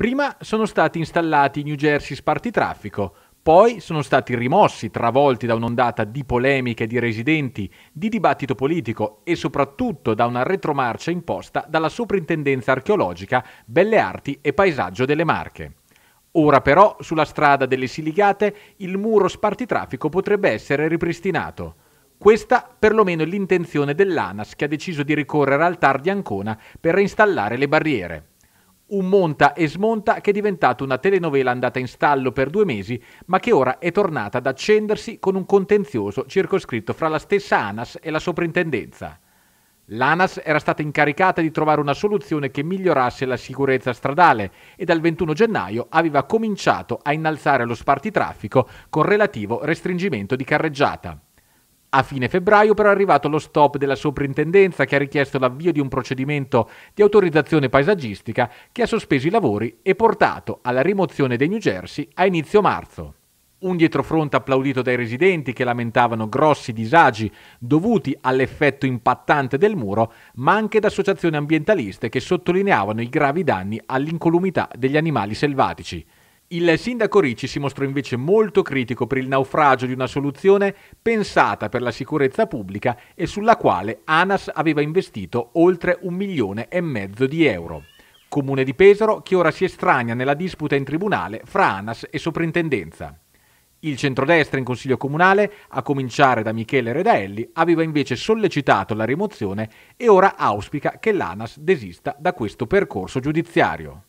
Prima sono stati installati i New Jersey spartitraffico, poi sono stati rimossi, travolti da un'ondata di polemiche di residenti, di dibattito politico e soprattutto da una retromarcia imposta dalla Soprintendenza archeologica, Belle Arti e Paesaggio delle Marche. Ora però sulla strada delle Siligate il muro spartitraffico potrebbe essere ripristinato. Questa perlomeno è l'intenzione dell'ANAS che ha deciso di ricorrere al TAR di Ancona per reinstallare le barriere un monta e smonta che è diventato una telenovela andata in stallo per due mesi, ma che ora è tornata ad accendersi con un contenzioso circoscritto fra la stessa ANAS e la soprintendenza. L'ANAS era stata incaricata di trovare una soluzione che migliorasse la sicurezza stradale e dal 21 gennaio aveva cominciato a innalzare lo spartitraffico con relativo restringimento di carreggiata. A fine febbraio però è arrivato lo stop della soprintendenza che ha richiesto l'avvio di un procedimento di autorizzazione paesaggistica che ha sospeso i lavori e portato alla rimozione dei New Jersey a inizio marzo. Un dietrofront applaudito dai residenti che lamentavano grossi disagi dovuti all'effetto impattante del muro, ma anche da associazioni ambientaliste che sottolineavano i gravi danni all'incolumità degli animali selvatici. Il sindaco Ricci si mostrò invece molto critico per il naufragio di una soluzione pensata per la sicurezza pubblica e sulla quale ANAS aveva investito oltre un milione e mezzo di euro. Comune di Pesaro che ora si estranea nella disputa in tribunale fra ANAS e soprintendenza. Il centrodestra in Consiglio Comunale, a cominciare da Michele Redaelli, aveva invece sollecitato la rimozione e ora auspica che l'ANAS desista da questo percorso giudiziario.